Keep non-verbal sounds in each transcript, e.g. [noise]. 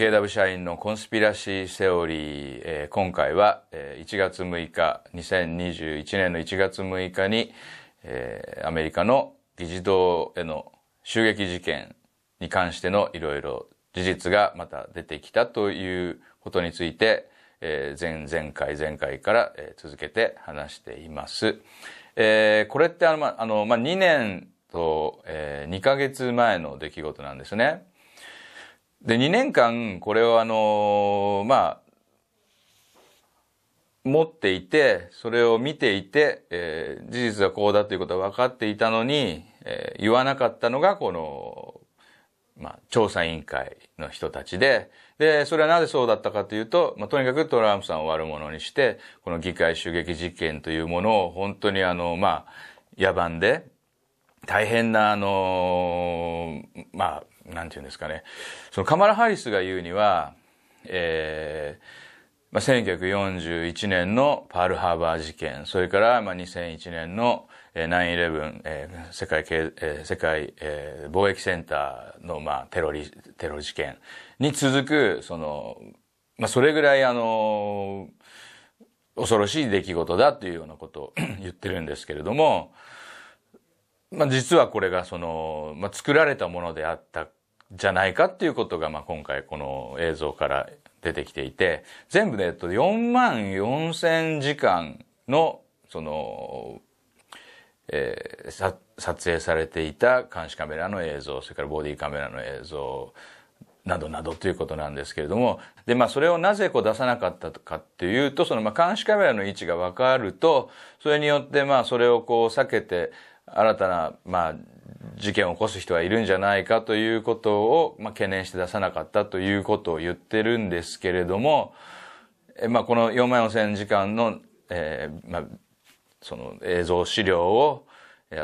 KW 社員のコンスピラシーセオリー、えー、今回は、えー、1月6日、2021年の1月6日に、えー、アメリカの議事堂への襲撃事件に関してのいろいろ事実がまた出てきたということについて、えー、前々回前回から、えー、続けて話しています。えー、これってあの、まあのまあ、2年と、えー、2ヶ月前の出来事なんですね。で、2年間、これをあのー、まあ、持っていて、それを見ていて、えー、事実はこうだということは分かっていたのに、えー、言わなかったのが、この、まあ、調査委員会の人たちで、で、それはなぜそうだったかというと、まあ、とにかくトランプさんを悪者にして、この議会襲撃事件というものを本当にあの、まあ、野蛮で、大変なあの、まあ、なんて言うんですかね、そのカマラ・ハリスが言うには、えー、まあ、1941年のパールハーバー事件、それから、まあ、2001年の9-11、えー、世界経、えー、世界、えー、貿易センターの、まあ、テロリ、テロ事件に続く、その、まあ、それぐらい、あの、恐ろしい出来事だっていうようなことを [coughs] 言ってるんですけれども、まあ、実はこれがその、まあ、作られたものであったじゃないかっていうことが、まあ、今回この映像から出てきていて、全部で、えっと、4万4千時間の、その、えー、撮影されていた監視カメラの映像、それからボディカメラの映像、などなどということなんですけれども、で、まあそれをなぜこう出さなかったかっていうと、そのまあ監視カメラの位置がわかると、それによってまあそれをこう避けて、新たな、まあ、事件を起こす人はいるんじゃないかということを、まあ、懸念して出さなかったということを言ってるんですけれども、えまあ、この4万4千時間の、えー、まあ、その映像資料を、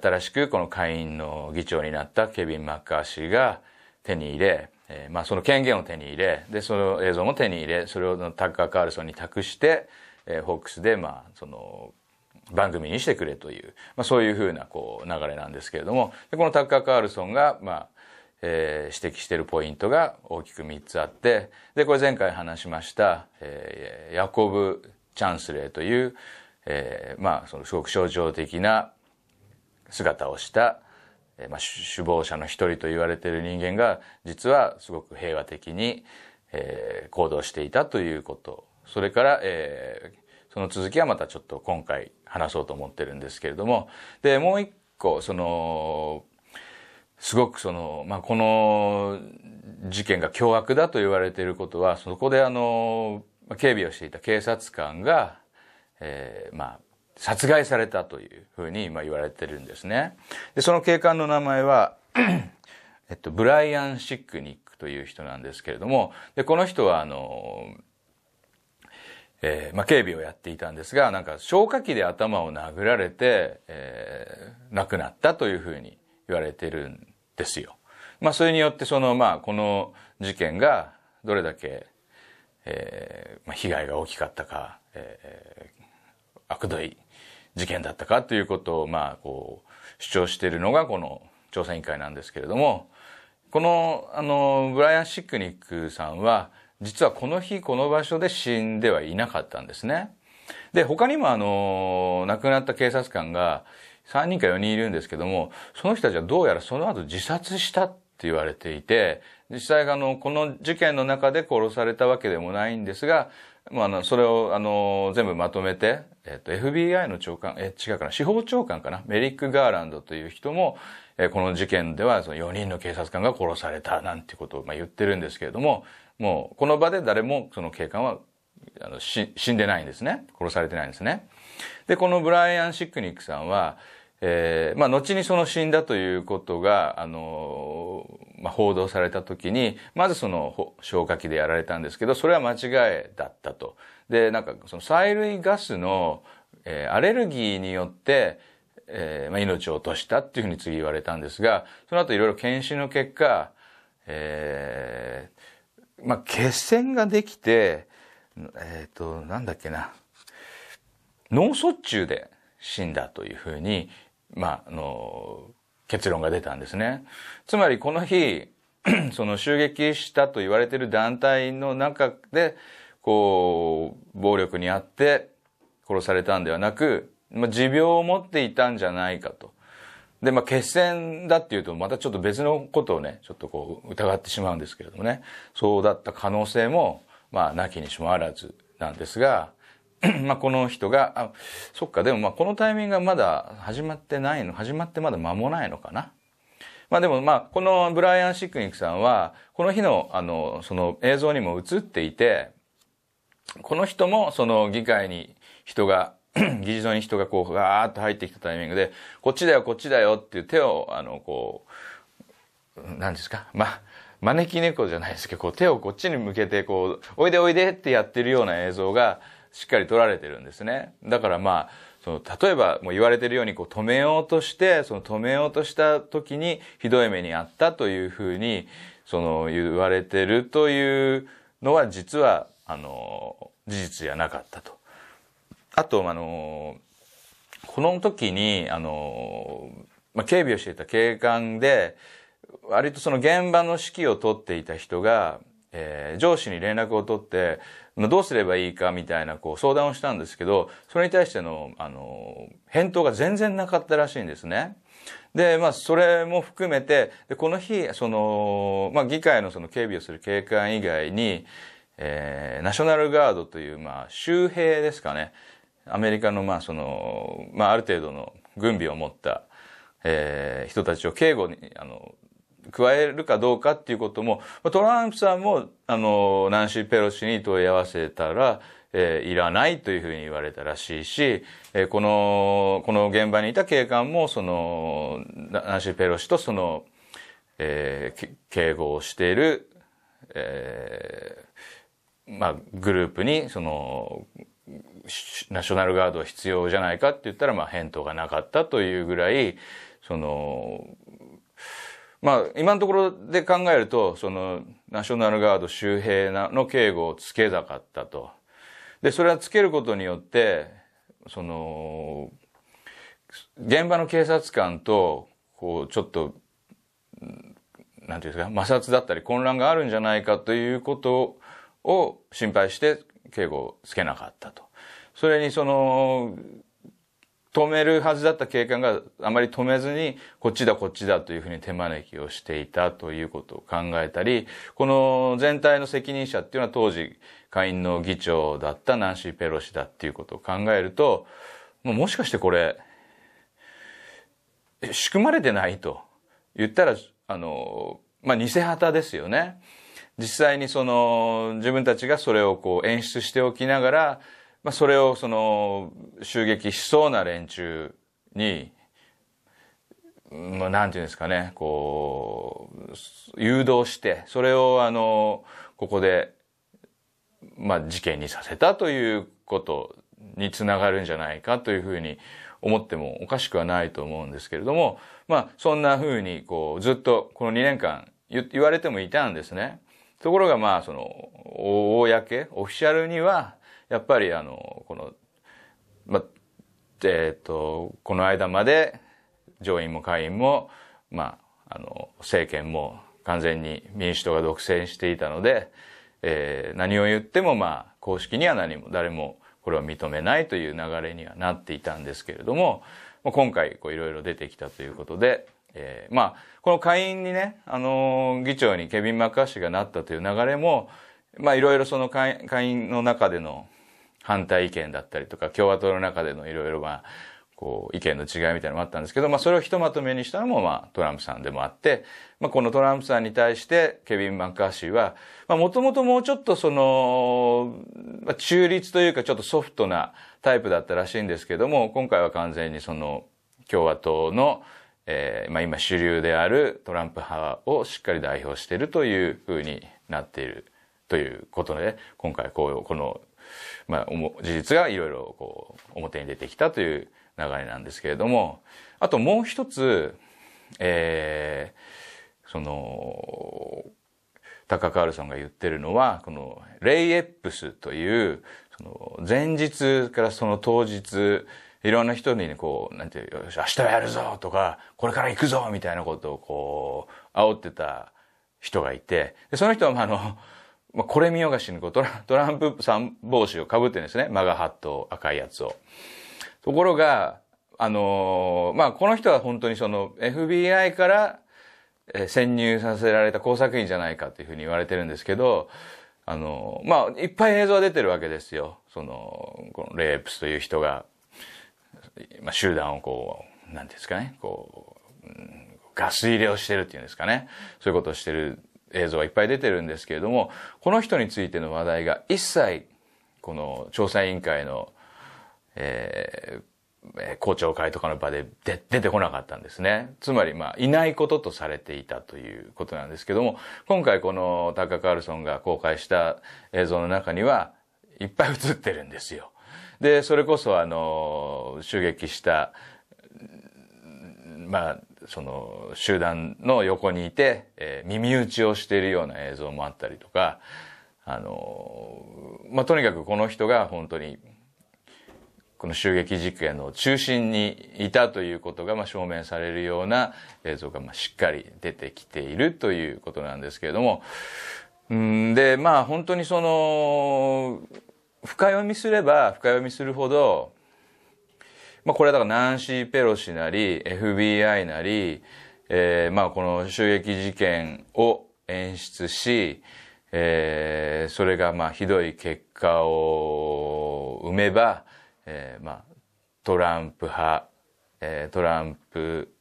新しくこの会員の議長になったケビン・マッカーシーが手に入れ、えー、まあその権限を手に入れ、で、その映像も手に入れ、それをタッカー・カールソンに託して、えー、ホークスで、まあ、その、番組にしてくれという、まあ、そういうふうなこう流れなんですけれどもでこのタッカー・カールソンが、まあえー、指摘しているポイントが大きく3つあってでこれ前回話しました、えー、ヤコブ・チャンスレーという、えー、まあそのすごく象徴的な姿をした、えーまあ、首謀者の一人と言われている人間が実はすごく平和的に、えー、行動していたということそれから、えー、その続きはまたちょっと今回話そうと思ってるんですけれども、で、もう一個、その、すごくその、まあ、この事件が凶悪だと言われていることは、そこであの、警備をしていた警察官が、えー、まあ、殺害されたというふうに今言われてるんですね。で、その警官の名前は、えっと、ブライアン・シックニックという人なんですけれども、で、この人はあの、えー、まあ、警備をやっていたんですが、なんか消火器で頭を殴られて、えー、亡くなったというふうに言われてるんですよ。まあ、それによってその、まあ、この事件がどれだけ、えー、まあ、被害が大きかったか、えー、悪どい事件だったかということを、まあ、こう、主張しているのがこの調査委員会なんですけれども、この、あの、ブライアン・シックニックさんは、実はこの日この場所で死んではいなかったんですね。で、他にもあの、亡くなった警察官が3人か4人いるんですけども、その人たちはどうやらその後自殺したって言われていて、実際あの、この事件の中で殺されたわけでもないんですが、まあ、あの、それをあの、全部まとめて、えっと、FBI の長官、え、違うかな、司法長官かな、メリック・ガーランドという人も、えこの事件ではその4人の警察官が殺されたなんてことを、まあ、言ってるんですけれども、もうこの場で誰もその警官はあの死んでないんですね。殺されてないんですね。で、このブライアン・シックニックさんは、えー、まあ、後にその死んだということが、あのー、まあ、報道された時に、まずその消火器でやられたんですけど、それは間違いだったと。で、なんか、その催涙ガスの、えー、アレルギーによって、えまあ、命を落としたっていうふうに次言われたんですが、その後いろいろ検視の結果、えー、まあ、血栓ができて、えっ、ー、と、なんだっけな、脳卒中で死んだというふうに、まあ、あの、結論が出たんですね。つまりこの日、[clears throat] その襲撃したと言われている団体の中で、こう、暴力にあって殺されたんではなく、まあ、持病を持っていたんじゃないかと。で、まあ、決戦だっていうと、またちょっと別のことをね、ちょっとこう、疑ってしまうんですけれどもね、そうだった可能性も、まあ、なきにしもあらずなんですが、[clears throat] まあ、この人が、あ、そっか、でもまあ、このタイミングがまだ始まってないの、始まってまだ間もないのかな。まあでもまあ、このブライアン・シックニックさんは、この日の、あの、その映像にも映っていて、この人もその議会に人が [clears throat] 議事堂に人がこう、ガーッと入ってきたタイミングで、こっちだよ、こっちだよっていう手を、あの、こう、何ですかま、招き猫じゃないですけど、こう手をこっちに向けて、こう、おいでおいでってやってるような映像が、しっかり撮られてるんですね。だからまあ、その、例えば、もう言われてるように、こう、止めようとして、その、止めようとした時に、ひどい目にあったというふうに、その、言われてるというのは、実は、あの、事実じゃなかったと。あと、あのこの時に、あのまあ、警備をしていた警官で、割とその現場の指揮を取っていた人が、えー、上司に連絡を取って、まあ、どうすればいいかみたいなこう相談をしたんですけど、それに対しての、あの、返答が全然なかったらしいんですね。で、まあ、それも含めて、でこの日、その、まあ、議会のその警備をする警官以外に、えー、ナショナルガードという、まあ、周兵ですかね。アメリカのまあその、まあ、ある程度の軍備を持った、えー、人たちを警護にあの加えるかどうかっていうこともトランプさんもあのナンシー・ペロシに問い合わせたら、えー、いらないというふうに言われたらしいし、えー、このこの現場にいた警官もそのナンシー・ペロシとその、えー、警護をしている、えーまあ、グループにそのナショナルガードは必要じゃないかって言ったら、まあ、返答がなかったというぐらい、その、まあ、今のところで考えると、その、ナショナルガード周辺の警護をつけなかったと。で、それはつけることによって、その、現場の警察官と、こう、ちょっと、なんていうんですか、摩擦だったり混乱があるんじゃないかということを心配して、警護をつけなかったと。それにその、止めるはずだった警官があまり止めずに、こっちだこっちだというふうに手招きをしていたということを考えたり、この全体の責任者っていうのは当時下院の議長だったナンシー・ペロシだっていうことを考えると、もしかしてこれ、仕組まれてないと言ったら、あの、まあ、偽旗ですよね。実際にその自分たちがそれをこう演出しておきながら、まあ、それをその襲撃しそうな連中に、まあ、なんていうんですかね、こう、誘導して、それをあの、ここで、まあ、事件にさせたということにつながるんじゃないかというふうに思ってもおかしくはないと思うんですけれども、まあ、そんなふうに、こう、ずっとこの2年間言われてもいたんですね。ところがまあ、その、公、オフィシャルには、やっぱりあの、この、ま、あえっ、と、この間まで、上院も下院も、まあ、あの、政権も完全に民主党が独占していたので、え何を言ってもまあ、公式には何も、誰もこれは認めないという流れにはなっていたんですけれども、今回こういろいろ出てきたということで、えー、まあ、この下院にね、あのー、議長にケビン・マッカーシーがなったという流れも、まあ、いろいろその下院の中での反対意見だったりとか、共和党の中でのいろいろ、まあ、こう、意見の違いみたいなのもあったんですけど、まあ、それをひとまとめにしたのも、まあ、トランプさんでもあって、まあ、このトランプさんに対して、ケビン・マッカーシーは、まあ、もともともうちょっとその、まあ、中立というか、ちょっとソフトなタイプだったらしいんですけども、今回は完全にその、共和党の、えー、まあ、今主流であるトランプ派をしっかり代表しているというふうになっているということで、今回こう、この、まあ、事実がいろいろこう、表に出てきたという流れなんですけれども、あともう一つ、えー、その、タカ・カールソンが言ってるのは、このレイ・エップスという、その前日からその当日、いろんな人にこう、なんていう、よし、明日やるぞとか、これから行くぞみたいなことをこう、煽ってた人がいて、でその人は、まあ、あの、[laughs] まあ、これ見よがしにこうトラ、トランプさん帽子をかぶってるんですね。マガハット、赤いやつを。ところが、あのー、まあ、この人は本当にその FBI から潜入させられた工作員じゃないかというふうに言われてるんですけど、あの、まあ、いっぱい映像は出てるわけですよ。その、このレイプスという人がまあ、集団をこう、なんですかね、こう、ガス入れをしてるっていうんですかね。そういうことをしてる映像がいっぱい出てるんですけれども、この人についての話題が一切、この調査委員会の、えー校長会とかの場でで出てこなかったんですね。つまり、まあ、いないこととされていたということなんですけども、今回このタカ・カールソンが公開した映像の中には、いっぱい映ってるんですよ。で、それこそあの、襲撃した、まあ、その集団の横にいて、えー、耳打ちをしているような映像もあったりとか、あのまあ、とにかくこの人が本当に、この襲撃事件の中心にいたということが、まあ、証明されるような映像が、まあ、しっかり出てきているということなんですけれども、んで、まあ、本当にその、深読みすれば深読みするほど、まあこれはだからナンシー・ペロシなり、FBI なり、えー、まあこの襲撃事件を演出し、えー、それがまあひどい結果を生めば、えー、まあトランプ派、えー、トランプ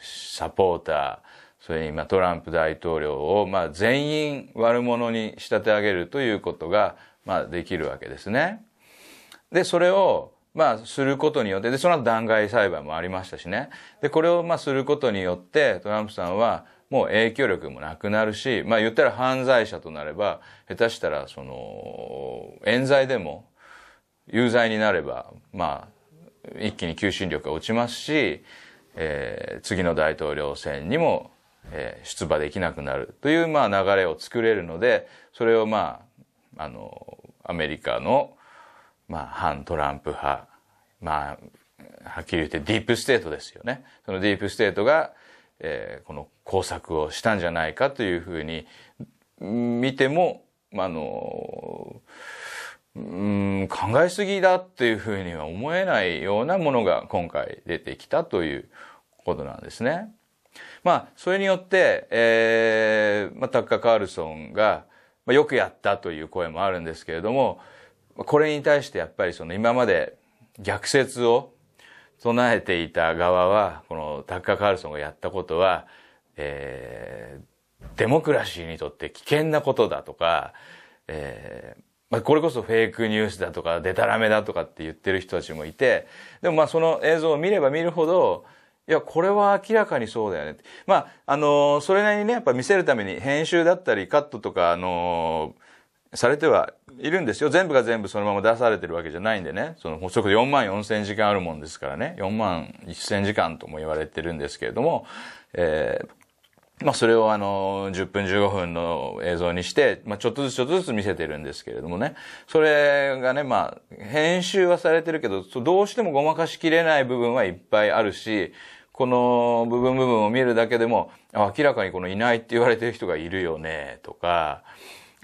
サポーター、それにまあトランプ大統領をまあ全員悪者に仕立て上げるということが、まあ、できるわけですね。で、それを、まあ、することによって、で、その後弾劾裁判もありましたしね。で、これを、まあ、することによって、トランプさんは、もう影響力もなくなるし、まあ、言ったら犯罪者となれば、下手したら、その、冤罪でも、有罪になれば、まあ、一気に求心力が落ちますし、えー、次の大統領選にも、えー、出馬できなくなるという、まあ、流れを作れるので、それを、まあ、あの、アメリカの、まあ、反トランプ派、まあ、はっきり言ってディープステートですよね。そのディープステートが、えー、この工作をしたんじゃないかというふうに見ても、まあの、うん考えすぎだっていうふうには思えないようなものが今回出てきたということなんですね。まあ、それによって、えー、まあ、タッカー・カールソンが、まあ、よくやったという声もあるんですけれども、これに対してやっぱりその今まで逆説を唱えていた側は、このタッカー・カールソンがやったことは、えー、デモクラシーにとって危険なことだとか、えー、まあ、これこそフェイクニュースだとか、デタラメだとかって言ってる人たちもいて、でもまあその映像を見れば見るほど、いや、これは明らかにそうだよね。まあ、あのー、それなりにね、やっぱ見せるために編集だったりカットとか、あのー、されてはいるんですよ。全部が全部そのまま出されてるわけじゃないんでね。その、補足で4万4千時間あるもんですからね。4万1千時間とも言われてるんですけれども、えー、まあ、それをあの10分15分の映像にして、まあ、ちょっとずつちょっとずつ見せてるんですけれどもね。それがね、まあ、編集はされてるけど、どうしてもごまかしきれない部分はいっぱいあるし、この部分部分を見るだけでも、明らかにこのいないって言われてる人がいるよね、とか、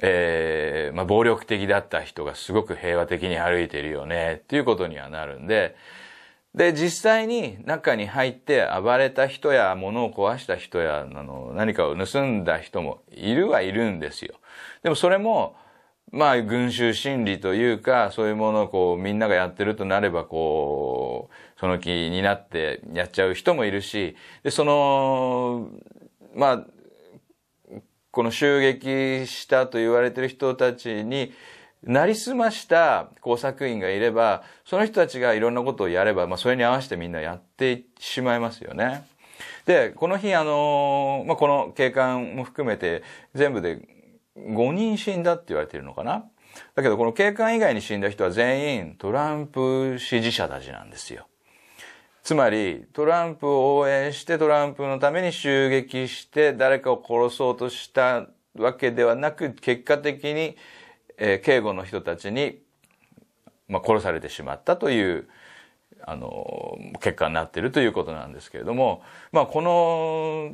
えー、まあ、暴力的だった人がすごく平和的に歩いてるよね、っていうことにはなるんで、で、実際に中に入って暴れた人や物を壊した人や、あの、何かを盗んだ人もいるはいるんですよ。でもそれも、まあ、群衆心理というか、そういうものをこう、みんながやってるとなれば、こう、その気になってやっちゃう人もいるし、で、その、まあ、この襲撃したと言われてる人たちに、なりすました工作員がいれば、その人たちがいろんなことをやれば、まあ、それに合わせてみんなやってしまいますよね。で、この日、あの、まあ、この警官も含めて、全部で5人死んだって言われてるのかな。だけどこの警官以外に死んだ人は全員トランプ支持者たちなんですよ。つまり、トランプを応援してトランプのために襲撃して誰かを殺そうとしたわけではなく、結果的に、えー、警護の人たちに、まあ、殺されてしまったという、あの、結果になっているということなんですけれども、まあ、この、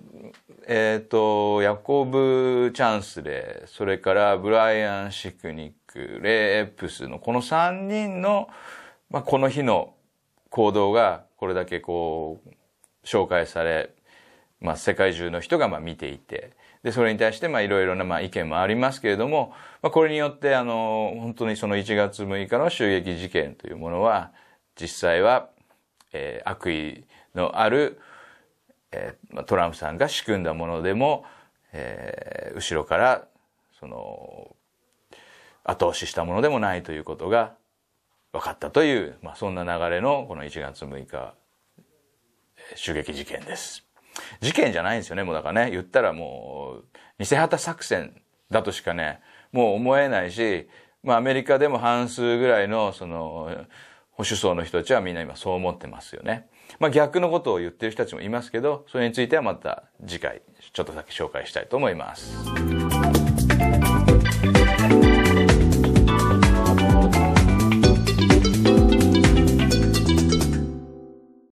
えっ、ー、と、ヤコブ・チャンスレー、それからブライアン・シクニック、レープスのこの3人の、まあ、この日の行動がこれだけこう紹介され、まあ、世界中の人がまあ見ていてでそれに対していろいろなまあ意見もありますけれども、まあ、これによってあの本当にその1月6日の襲撃事件というものは実際は、えー、悪意のある、えー、トランプさんが仕組んだものでも、えー、後ろからその後押ししたものでもないということが分かったという、まあ、そんな流れのこの1月6日襲撃事件です。事件じゃないんですよね、もうだからね、言ったらもう、偽旗作戦だとしかね、もう思えないし、まあアメリカでも半数ぐらいの、その、保守層の人たちはみんな今そう思ってますよね。まあ逆のことを言ってる人たちもいますけど、それについてはまた次回、ちょっとだけ紹介したいと思います。